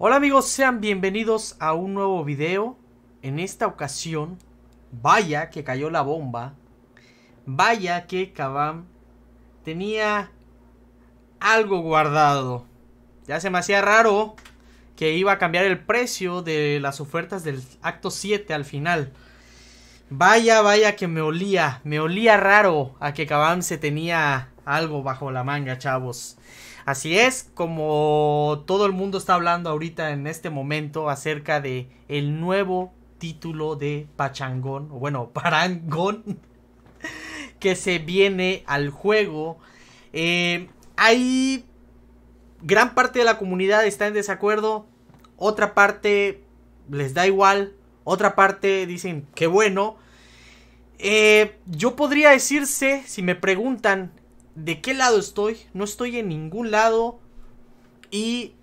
Hola amigos, sean bienvenidos a un nuevo video. En esta ocasión, vaya que cayó la bomba. Vaya que Kabam tenía algo guardado. Ya se me hacía raro que iba a cambiar el precio de las ofertas del acto 7 al final. Vaya, vaya que me olía, me olía raro a que Kabam se tenía algo bajo la manga, chavos. Así es, como todo el mundo está hablando ahorita en este momento acerca de el nuevo título de Pachangón, o bueno, Parangón, que se viene al juego. hay eh, gran parte de la comunidad está en desacuerdo, otra parte les da igual, otra parte dicen que bueno. Eh, yo podría decirse, si me preguntan, de qué lado estoy. No estoy en ningún lado. Y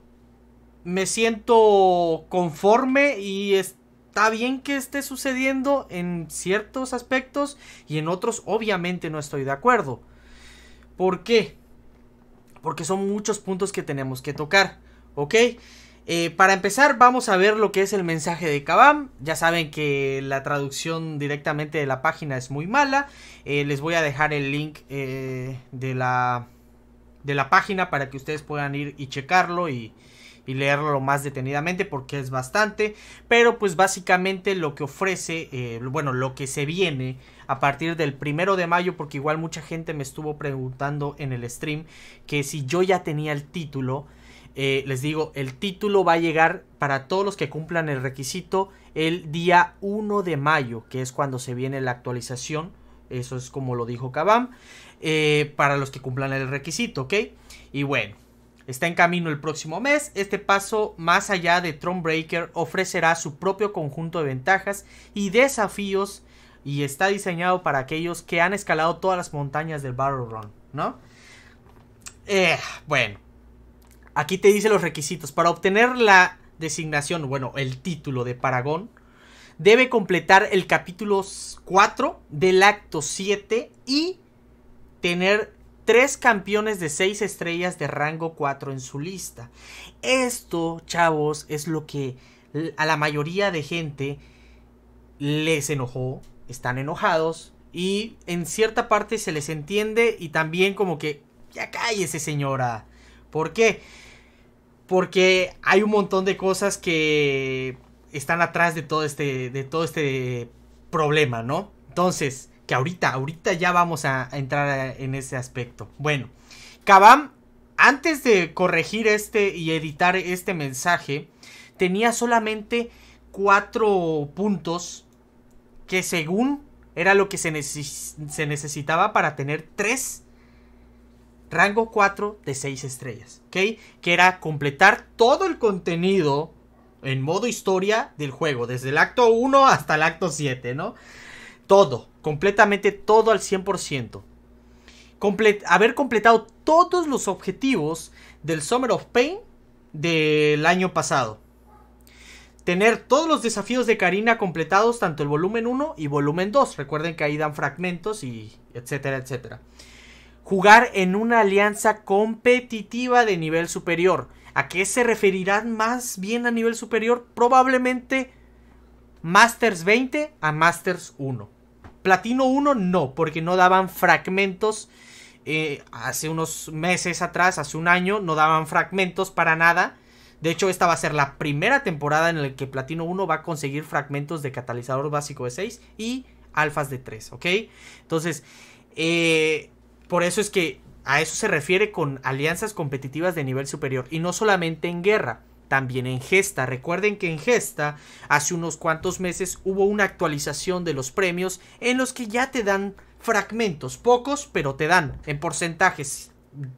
me siento conforme y está bien que esté sucediendo en ciertos aspectos y en otros obviamente no estoy de acuerdo. ¿Por qué? Porque son muchos puntos que tenemos que tocar. ¿Ok? Eh, para empezar, vamos a ver lo que es el mensaje de Kabam. Ya saben que la traducción directamente de la página es muy mala. Eh, les voy a dejar el link eh, de, la, página para que ustedes puedan ir y checarlo y, leerlo más detenidamente porque es bastante. Pero pues básicamente lo que ofrece, bueno, lo que se viene a partir del primero de mayo, porque igual mucha gente me estuvo preguntando en el stream que si yo ya tenía el título eh, les digo, el título va a llegar para todos los que cumplan el requisito el día 1 de mayo, que es cuando se viene la actualización. Eso es como lo dijo Kabam. Eh, para los que cumplan el requisito, ¿ok? Y bueno, está en camino el próximo mes. Este paso más allá de Thronebreaker ofrecerá su propio conjunto de ventajas y desafíos y está diseñado para aquellos que han escalado todas las montañas del Battle Run, ¿no? Eh, bueno, Aquí te dice los requisitos. Para obtener la designación, bueno, el título de Paragón, debe completar el capítulo 4 del acto 7 y tener tres campeones de 6 estrellas de rango 4 en su lista. Esto, chavos, es lo que a la mayoría de gente les enojó, están enojados y en cierta parte se les entiende y también como que ya cállese señora. ¿Por qué? Porque hay un montón de cosas que están atrás de todo este, de todo este problema, ¿no? Entonces, que ahorita, ahorita ya vamos a, entrar en ese aspecto. Bueno, Kabam, antes de corregir este y editar este mensaje, tenía solamente cuatro puntos que según era lo que se, se necesitaba para tener tres rango 4 de 6 estrellas, ¿ok? Que era completar todo el contenido en modo historia del juego, desde el acto 1 hasta el acto 7, ¿no? Todo, completamente todo al 100%. haber completado todos los objetivos del Summer of Pain del año pasado. Tener todos los desafíos de Karina completados, tanto el volumen 1 y volumen 2. Recuerden que ahí dan fragmentos y etcétera, etcétera jugar en una alianza competitiva de nivel superior. ¿A qué se referirán más bien a nivel superior? Probablemente Masters 20 a Masters 1. Platino 1 no, porque no daban fragmentos. Eh, hace unos meses atrás, hace un año, no daban fragmentos para nada. De hecho, esta va a ser la primera temporada en la que Platino 1 va a conseguir fragmentos de catalizador básico de 6 y alfas de 3, ¿ok? Entonces, eh, por eso es que a eso se refiere con alianzas competitivas de nivel superior y no solamente en guerra, también en Gesta. Recuerden que en Gesta hace unos cuantos meses hubo una actualización de los premios en los que ya te dan fragmentos, pocos, pero te dan en porcentajes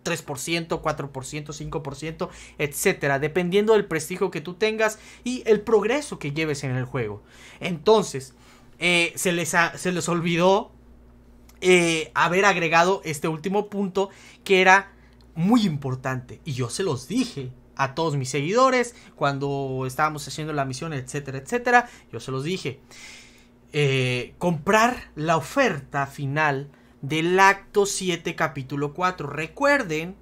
3%, 4%, 5%, etcétera, dependiendo del prestigio que tú tengas y el progreso que lleves en el juego. Entonces, eh, se, les se les olvidó eh, haber agregado este último punto que era muy importante. Y yo se los dije a todos mis seguidores cuando estábamos haciendo la misión, etcétera, etcétera. Yo se los dije. Eh, comprar la oferta final del acto 7 capítulo 4. Recuerden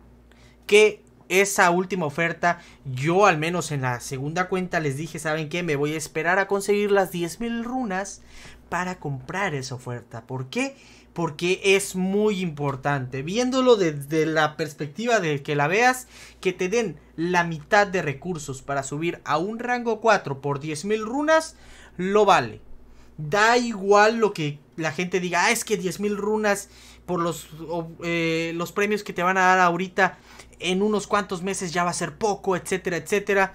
que esa última oferta, yo al menos en la segunda cuenta les dije, ¿saben qué? Me voy a esperar a conseguir las 10.000 runas para comprar esa oferta. ¿Por qué? porque es muy importante. Viéndolo desde la perspectiva de que la veas, que te den la mitad de recursos para subir a un rango 4 por 10.000 runas, lo vale. Da igual lo que la gente diga, ah, es que 10.000 runas por los, eh, los premios que te van a dar ahorita en unos cuantos meses ya va a ser poco, etcétera, etcétera.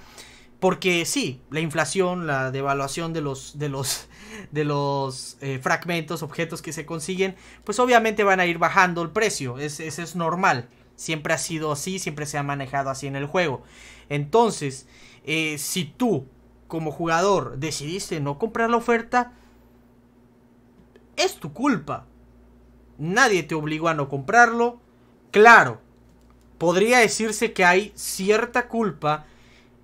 Porque sí, la inflación, la devaluación de los, de los, de los eh, fragmentos, objetos que se consiguen, pues obviamente van a ir bajando el precio. Ese es, normal. Siempre ha sido así, siempre se ha manejado así en el juego. Entonces, eh, si tú como jugador decidiste no comprar la oferta, es tu culpa. Nadie te obligó a no comprarlo. Claro, podría decirse que hay cierta culpa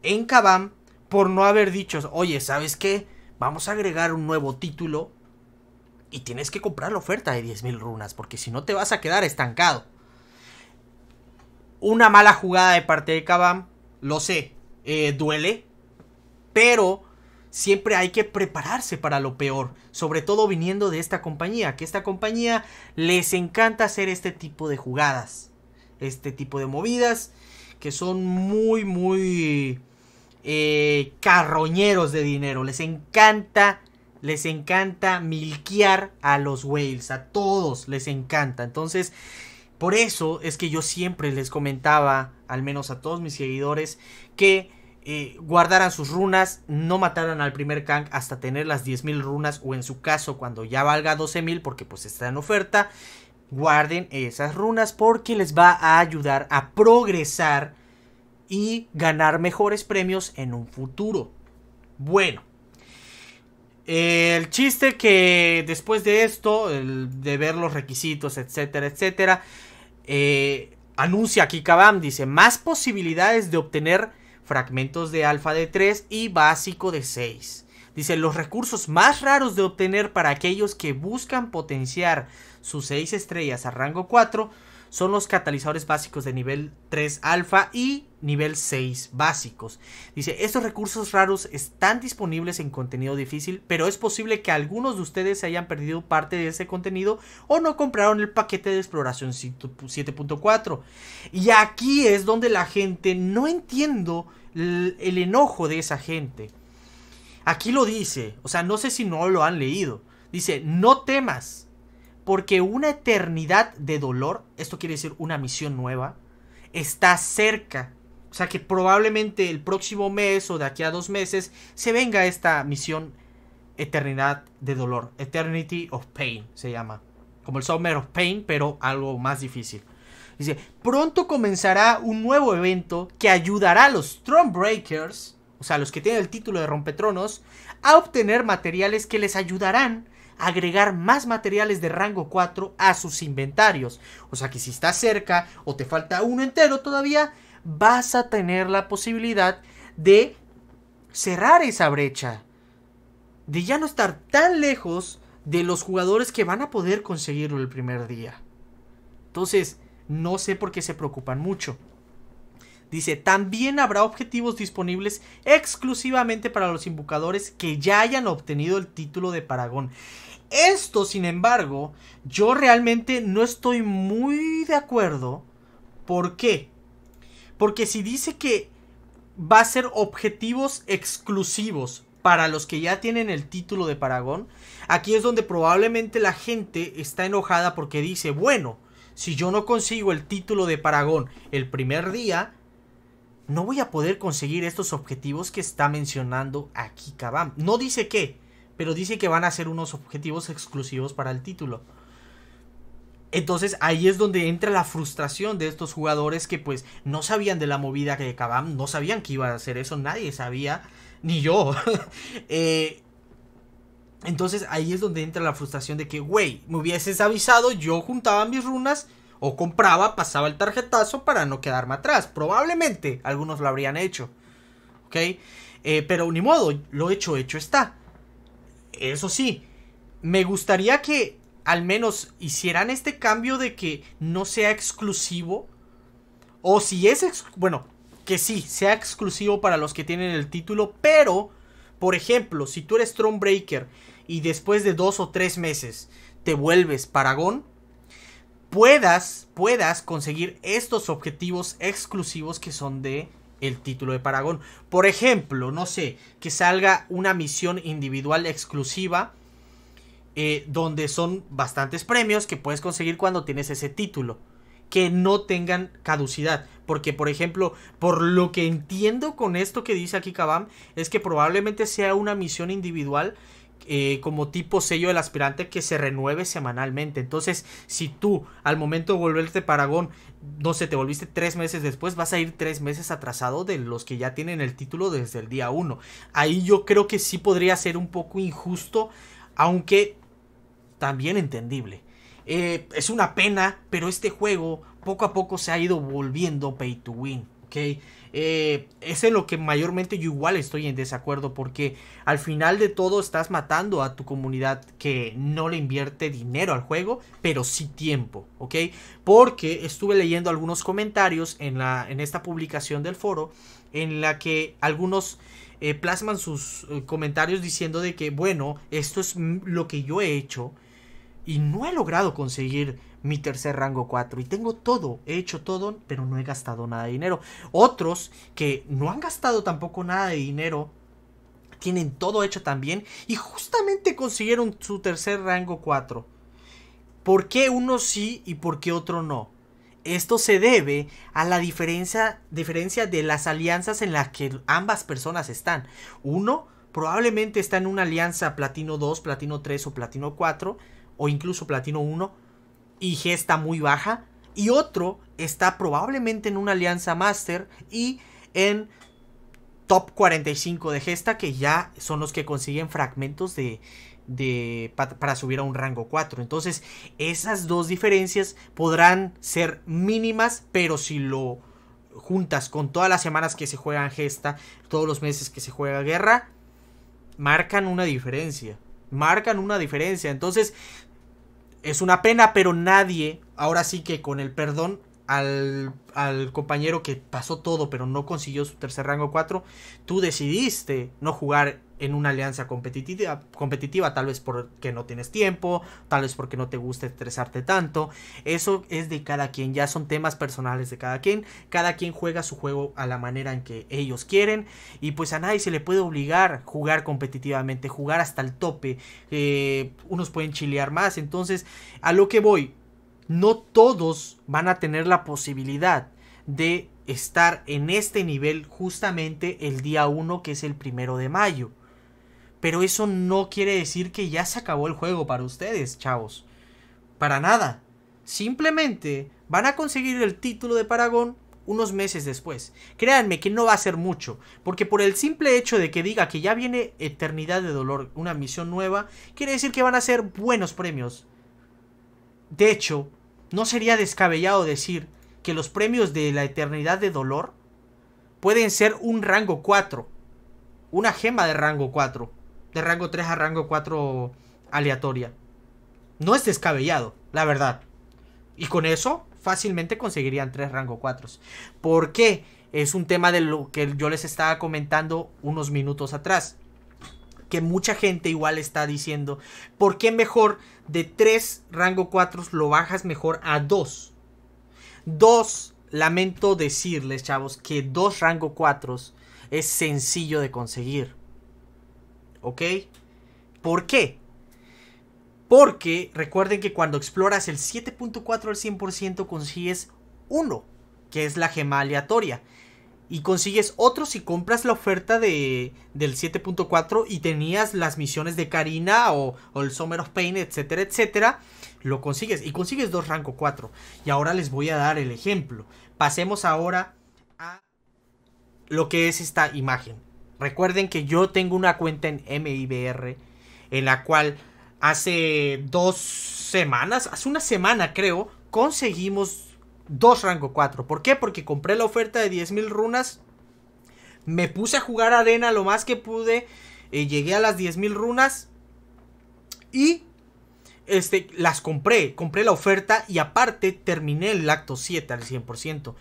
en Kabam por no haber dicho, oye, ¿sabes qué? Vamos a agregar un nuevo título y tienes que comprar la oferta de 10.000 runas, porque si no te vas a quedar estancado. Una mala jugada de parte de Kabam, lo sé, eh, duele, pero siempre hay que prepararse para lo peor, sobre todo viniendo de esta compañía, que esta compañía les encanta hacer este tipo de jugadas, este tipo de movidas que son muy, muy eh, carroñeros de dinero. Les encanta, les encanta milquear a los whales, a todos les encanta. Entonces, por eso es que yo siempre les comentaba, al menos a todos mis seguidores, que eh, guardaran sus runas, no mataran al primer Kang hasta tener las 10.000 runas o en su caso cuando ya valga 12.000 porque pues está en oferta guarden esas runas porque les va a ayudar a progresar y ganar mejores premios en un futuro. Bueno, el chiste que después de esto, de ver los requisitos, etcétera, etcétera, eh, anuncia aquí Kabam, dice, más posibilidades de obtener fragmentos de alfa de 3 y básico de 6. Dice, los recursos más raros de obtener para aquellos que buscan potenciar sus 6 estrellas a rango 4 son los catalizadores básicos de nivel 3 alfa y nivel 6 básicos. Dice, estos recursos raros están disponibles en contenido difícil, pero es posible que algunos de ustedes se hayan perdido parte de ese contenido o no compraron el paquete de exploración 7.4. Y aquí es donde la gente, no entiendo el enojo de esa gente. Aquí lo dice, o sea, no sé si no lo han leído. Dice, no temas, porque una eternidad de dolor, esto quiere decir una misión nueva, está cerca. O sea que probablemente el próximo mes o de aquí a dos meses se venga esta misión Eternidad de Dolor. Eternity of Pain se llama. Como el Summer of Pain, pero algo más difícil. Dice, pronto comenzará un nuevo evento que ayudará a los Thronebreakers, o sea, los que tienen el título de Rompetronos, a obtener materiales que les ayudarán agregar más materiales de rango 4 a sus inventarios. O sea que si estás cerca o te falta uno entero todavía, vas a tener la posibilidad de cerrar esa brecha. De ya no estar tan lejos de los jugadores que van a poder conseguirlo el primer día. Entonces, no sé por qué se preocupan mucho. Dice, también habrá objetivos disponibles exclusivamente para los invocadores que ya hayan obtenido el título de Paragón. Esto, sin embargo, yo realmente no estoy muy de acuerdo. ¿Por qué? Porque si dice que va a ser objetivos exclusivos para los que ya tienen el título de Paragón, aquí es donde probablemente la gente está enojada porque dice, bueno, si yo no consigo el título de Paragón el primer día, no voy a poder conseguir estos objetivos que está mencionando aquí Kabam. No dice qué, pero dice que van a ser unos objetivos exclusivos para el título. Entonces ahí es donde entra la frustración de estos jugadores que pues no sabían de la movida que Kabam, no sabían que iba a hacer eso, nadie sabía, ni yo. Eh, entonces ahí es donde entra la frustración de que, güey, me hubieses avisado, yo juntaba mis runas o compraba, pasaba el tarjetazo para no quedarme atrás. Probablemente algunos lo habrían hecho. ¿Ok? Eh, pero ni modo, lo hecho, hecho está. Eso sí, me gustaría que al menos hicieran este cambio de que no sea exclusivo. O si es, bueno, que sí, sea exclusivo para los que tienen el título, pero, por ejemplo, si tú eres Thronebreaker y después de dos o tres meses te vuelves Paragón, puedas, puedas conseguir estos objetivos exclusivos que son de el título de Paragón. Por ejemplo, no sé, que salga una misión individual exclusiva eh, donde son bastantes premios que puedes conseguir cuando tienes ese título. Que no tengan caducidad. Porque, por ejemplo, por lo que entiendo con esto que dice aquí Kabam, es que probablemente sea una misión individual eh, como tipo sello del aspirante que se renueve semanalmente. Entonces, si tú al momento de volverte Paragón, no sé, te volviste tres meses después, vas a ir tres meses atrasado de los que ya tienen el título desde el día uno. Ahí yo creo que sí podría ser un poco injusto, aunque también entendible. Eh, es una pena, pero este juego poco a poco se ha ido volviendo pay to win. ¿ok? Eh, es en lo que mayormente yo igual estoy en desacuerdo porque al final de todo estás matando a tu comunidad que no le invierte dinero al juego, pero sí tiempo, ¿ok? Porque estuve leyendo algunos comentarios en, la, en esta publicación del foro en la que algunos... Eh, plasman sus eh, comentarios diciendo de que, bueno, esto es lo que yo he hecho y no he logrado conseguir mi tercer rango 4. Y tengo todo, he hecho todo, pero no he gastado nada de dinero. Otros que no han gastado tampoco nada de dinero, tienen todo hecho también y justamente consiguieron su tercer rango 4. ¿Por qué uno sí y por qué otro no? Esto se debe a la diferencia, de las alianzas en las que ambas personas están. Uno probablemente está en una alianza platino 2, platino 3 o platino 4 o incluso platino 1 y gesta muy baja y otro está probablemente en una alianza master y en top 45 de gesta que ya son los que consiguen fragmentos de, de para subir a un rango 4 entonces esas dos diferencias podrán ser mínimas pero si lo juntas con todas las semanas que se juega gesta todos los meses que se juega guerra marcan una diferencia marcan una diferencia entonces es una pena, pero nadie, ahora sí que con el perdón al, al, compañero que pasó todo, pero no consiguió su tercer rango 4, tú decidiste no jugar en una alianza competitiva, competitiva, tal vez porque no tienes tiempo, tal vez porque no te gusta estresarte tanto. Eso es de cada quien, ya son temas personales de cada quien. Cada quien juega su juego a la manera en que ellos quieren. Y pues a nadie se le puede obligar a jugar competitivamente, jugar hasta el tope. Eh, unos pueden chilear más. Entonces, a lo que voy, no todos van a tener la posibilidad de estar en este nivel justamente el día 1 que es el primero de mayo. Pero eso no quiere decir que ya se acabó el juego para ustedes, chavos. Para nada. Simplemente van a conseguir el título de Paragón unos meses después. Créanme que no va a ser mucho, porque por el simple hecho de que diga que ya viene Eternidad de Dolor, una misión nueva, quiere decir que van a ser buenos premios. De hecho, no sería descabellado decir que los premios de la Eternidad de Dolor pueden ser un rango 4, una gema de rango 4 de rango 3 a rango 4 aleatoria. No es descabellado, la verdad. Y con eso fácilmente conseguirían 3 rango 4. ¿Por qué? Es un tema de lo que yo les estaba comentando unos minutos atrás. Que mucha gente igual está diciendo, ¿por qué mejor de 3 rango 4 lo bajas mejor a 2? 2, lamento decirles, chavos, que 2 rango 4 es sencillo de conseguir. ¿ok? ¿Por qué? Porque recuerden que cuando exploras el 7.4 al 100% consigues uno que es la gema aleatoria. Y consigues otro si compras la oferta de, del 7.4 y tenías las misiones de Karina o, el Summer of Pain, etcétera, etcétera. Lo consigues y consigues dos rango 4. Y ahora les voy a dar el ejemplo. Pasemos ahora a lo que es esta imagen. Recuerden que yo tengo una cuenta en MIBR en la cual hace dos semanas, hace una semana creo, conseguimos dos rango 4. ¿Por qué? Porque compré la oferta de 10.000 runas, me puse a jugar arena lo más que pude, eh, llegué a las 10.000 runas y este, las compré, compré la oferta y aparte terminé el acto 7 al 100%.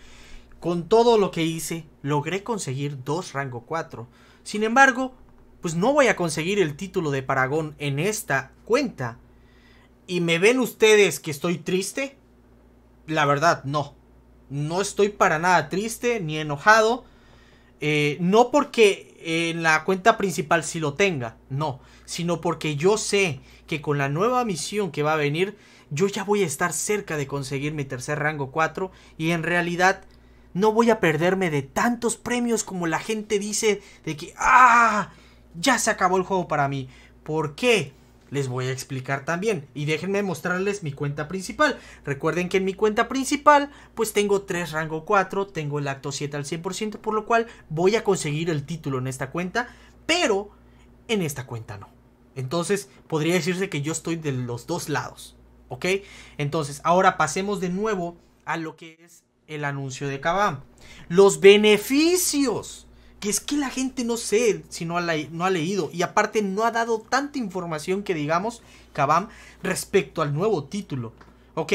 Con todo lo que hice, logré conseguir dos rango 4. Sin embargo, pues no voy a conseguir el título de Paragón en esta cuenta. ¿Y me ven ustedes que estoy triste? La verdad, no. No estoy para nada triste ni enojado. Eh, no porque en la cuenta principal sí lo tenga, no. Sino porque yo sé que con la nueva misión que va a venir, yo ya voy a estar cerca de conseguir mi tercer rango 4 y en realidad no voy a perderme de tantos premios como la gente dice de que ¡Ah! Ya se acabó el juego para mí. ¿Por qué? Les voy a explicar también. Y déjenme mostrarles mi cuenta principal. Recuerden que en mi cuenta principal, pues tengo 3 rango 4, tengo el acto 7 al 100%, por lo cual voy a conseguir el título en esta cuenta, pero en esta cuenta no. Entonces, podría decirse que yo estoy de los dos lados. ¿Ok? Entonces, ahora pasemos de nuevo a lo que es el anuncio de Kabam. Los beneficios. Que es que la gente no sé si no ha, leído. Y aparte no ha dado tanta información que digamos Kabam respecto al nuevo título. Ok.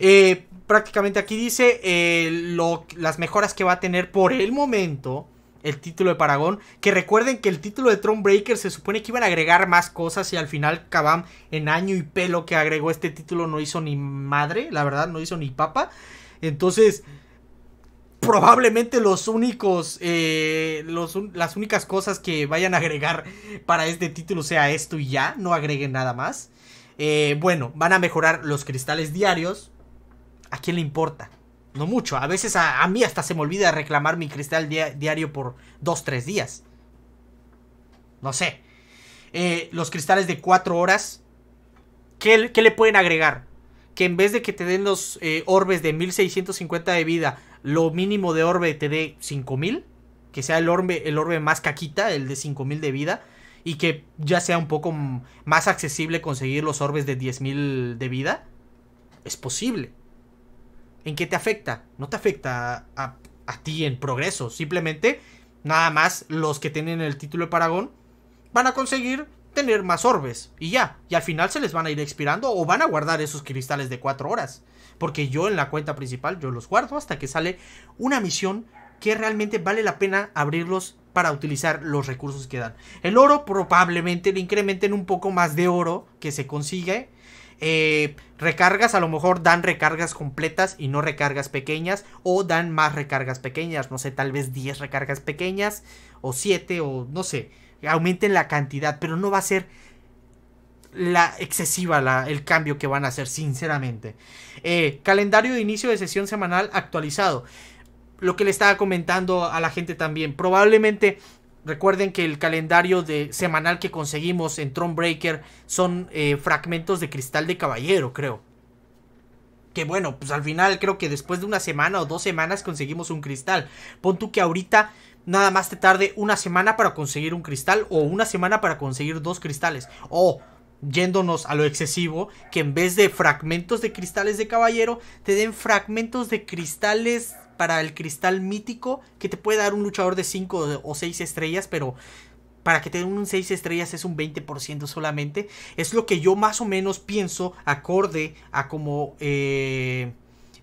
Eh, prácticamente aquí dice eh, lo, las mejoras que va a tener por el momento el título de Paragón. Que recuerden que el título de Thronebreaker se supone que iban a agregar más cosas y al final Kabam en año y pelo que agregó este título no hizo ni madre, la verdad, no hizo ni papa. Entonces, probablemente los únicos, eh, las únicas cosas que vayan a agregar para este título sea esto y ya, no agreguen nada más. Eh, bueno, van a mejorar los cristales diarios. ¿A quién le importa? No mucho. A veces a, mí hasta se me olvida reclamar mi cristal diario por dos, tres días. No sé. Eh, los cristales de Cuatro horas. ¿Qué le pueden agregar? que en vez de que te den los eh, orbes de 1650 de vida, lo mínimo de orbe te dé 5000, que sea el orbe, el orbe más caquita, el de 5000 de vida, y que ya sea un poco más accesible conseguir los orbes de 10000 de vida, es posible. ¿En qué te afecta? No te afecta a, a ti en progreso, simplemente nada más los que tienen el título de Paragón van a conseguir tener más orbes y ya. Y al final se les van a ir expirando o van a guardar esos cristales de 4 horas. Porque yo en la cuenta principal yo los guardo hasta que sale una misión que realmente vale la pena abrirlos para utilizar los recursos que dan. El oro probablemente le incrementen un poco más de oro que se consigue. Eh, recargas a lo mejor dan recargas completas y no recargas pequeñas o dan más recargas pequeñas, no sé, tal vez 10 recargas pequeñas o 7 o no sé, aumenten la cantidad, pero no va a ser la excesiva el cambio que van a hacer, sinceramente. Eh, calendario de inicio de sesión semanal actualizado. Lo que le estaba comentando a la gente también. Probablemente recuerden que el calendario de, semanal que conseguimos en Thronebreaker son eh, fragmentos de cristal de caballero, creo. Que bueno, pues al final creo que después de una semana o dos semanas conseguimos un cristal. Pon tú que ahorita nada más te tarde una semana para conseguir un cristal o una semana para conseguir dos cristales. O yéndonos a lo excesivo, que en vez de fragmentos de cristales de caballero, te den fragmentos de cristales para el cristal mítico que te puede dar un luchador de 5 o 6 estrellas, pero para que te den un 6 estrellas es un 20% solamente. Es lo que yo más o menos pienso acorde a como... Eh,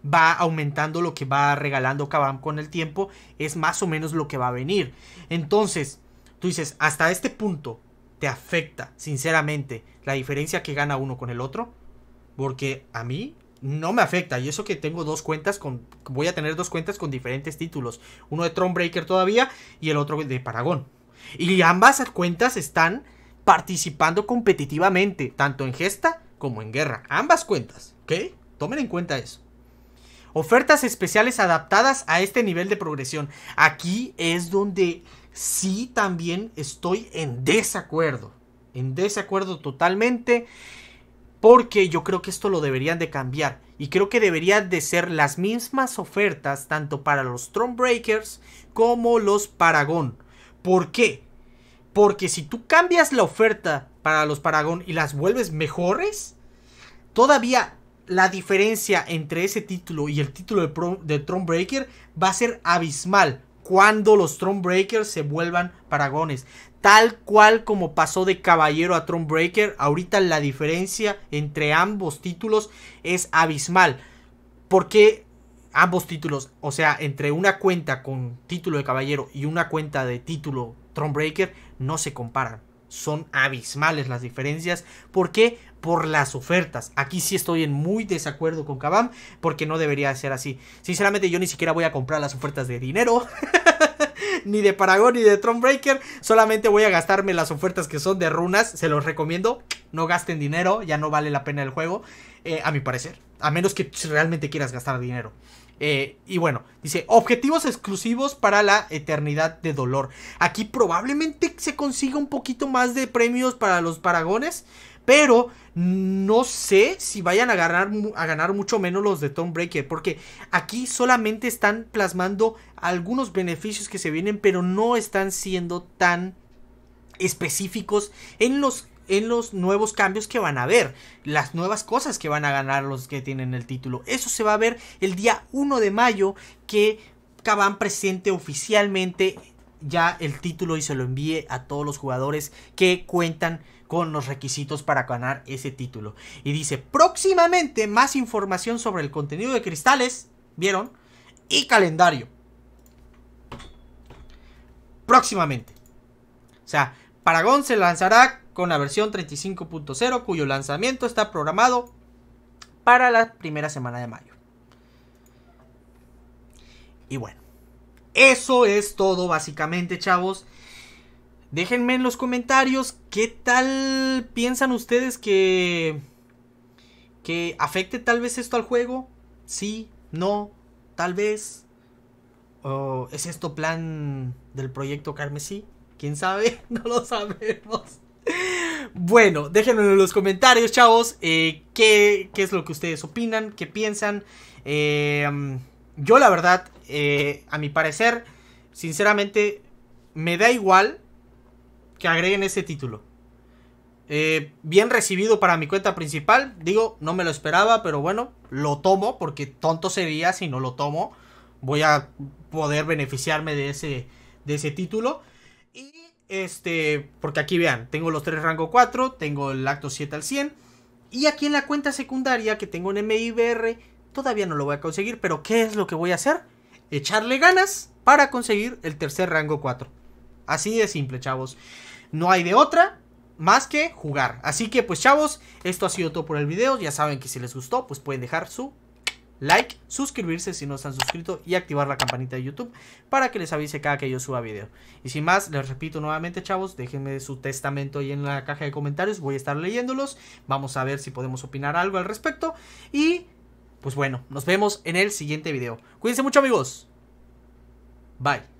va aumentando lo que va regalando Kabam con el tiempo, es más o menos lo que va a venir. Entonces, tú dices, hasta este punto te afecta, sinceramente, la diferencia que gana uno con el otro, porque a mí no me afecta, y eso que tengo dos cuentas con, voy a tener dos cuentas con diferentes títulos, uno de Thronebreaker todavía y el otro de Paragon. Y ambas cuentas están participando competitivamente, tanto en gesta como en guerra. Ambas cuentas, ¿ok? Tomen en cuenta eso. Ofertas especiales adaptadas a este nivel de progresión. Aquí es donde sí también estoy en desacuerdo. En desacuerdo totalmente. Porque yo creo que esto lo deberían de cambiar. Y creo que deberían de ser las mismas ofertas tanto para los Thronebreakers como los Paragon. ¿Por qué? Porque si tú cambias la oferta para los Paragon y las vuelves mejores, todavía la diferencia entre ese título y el título de, Pro, va a ser abismal cuando los Breakers se vuelvan paragones. Tal cual como pasó de Caballero a Thronebreaker, ahorita la diferencia entre ambos títulos es abismal. Porque ambos títulos, o sea, entre una cuenta con título de Caballero y una cuenta de título Thronebreaker, no se comparan. Son abismales las diferencias. Porque por las ofertas. Aquí sí estoy en muy desacuerdo con Kabam porque no debería ser así. Sinceramente yo ni siquiera voy a comprar las ofertas de dinero. ni de Paragon ni de Thronebreaker. Solamente voy a gastarme las ofertas que son de runas. Se los recomiendo. No gasten dinero. Ya no vale la pena el juego. Eh, a mi parecer. A menos que realmente quieras gastar dinero. Eh, y bueno, dice, objetivos exclusivos para la eternidad de dolor. Aquí probablemente se consiga un poquito más de premios para los paragones. Pero no sé si vayan a ganar, a ganar mucho menos los de Tom Breaker, porque aquí solamente están plasmando algunos beneficios que se vienen, pero no están siendo tan específicos en los en los nuevos cambios que van a ver, las nuevas cosas que van a ganar los que tienen el título. Eso se va a ver el día 1 de mayo que Caban presente oficialmente ya el título y se lo envíe a todos los jugadores que cuentan con los requisitos para ganar ese título. Y dice, próximamente más información sobre el contenido de cristales, ¿vieron? Y calendario. Próximamente. O sea, Paragon se lanzará con la versión 35.0 cuyo lanzamiento está programado para la primera semana de mayo. Y bueno, eso es todo básicamente, chavos. Déjenme en los comentarios qué tal piensan ustedes que que afecte tal vez esto al juego. Sí, no, tal vez. ¿O es esto plan del proyecto Carmesí? ¿Quién sabe? No lo sabemos. Bueno, déjenme en los comentarios, chavos. Eh, qué, es lo que ustedes opinan? ¿Qué piensan? Em, yo, la verdad, eh, a mi parecer, sinceramente, me da igual que agreguen ese título. Eh, bien recibido para mi cuenta principal. Digo, no me lo esperaba, pero bueno, lo tomo porque tonto sería si no lo tomo. Voy a poder beneficiarme de ese, de ese título. Y este, porque aquí vean, tengo los tres rango 4, tengo el acto 7 al 100. Y aquí en la cuenta secundaria que tengo en MIBR, todavía no lo voy a conseguir. Pero ¿qué es lo que voy a hacer? Echarle ganas para conseguir el tercer rango 4. Así de simple, chavos no hay de otra más que jugar. Así que pues chavos, esto ha sido todo por el video. Ya saben que si les gustó, pues pueden dejar su like, suscribirse si no están suscritos y activar la campanita de YouTube para que les avise cada que yo suba video. Y sin más, les repito nuevamente, chavos, déjenme su testamento ahí en la caja de comentarios, voy a estar leyéndolos, vamos a ver si podemos opinar algo al respecto y pues bueno, nos vemos en el siguiente video. Cuídense mucho, amigos. Bye.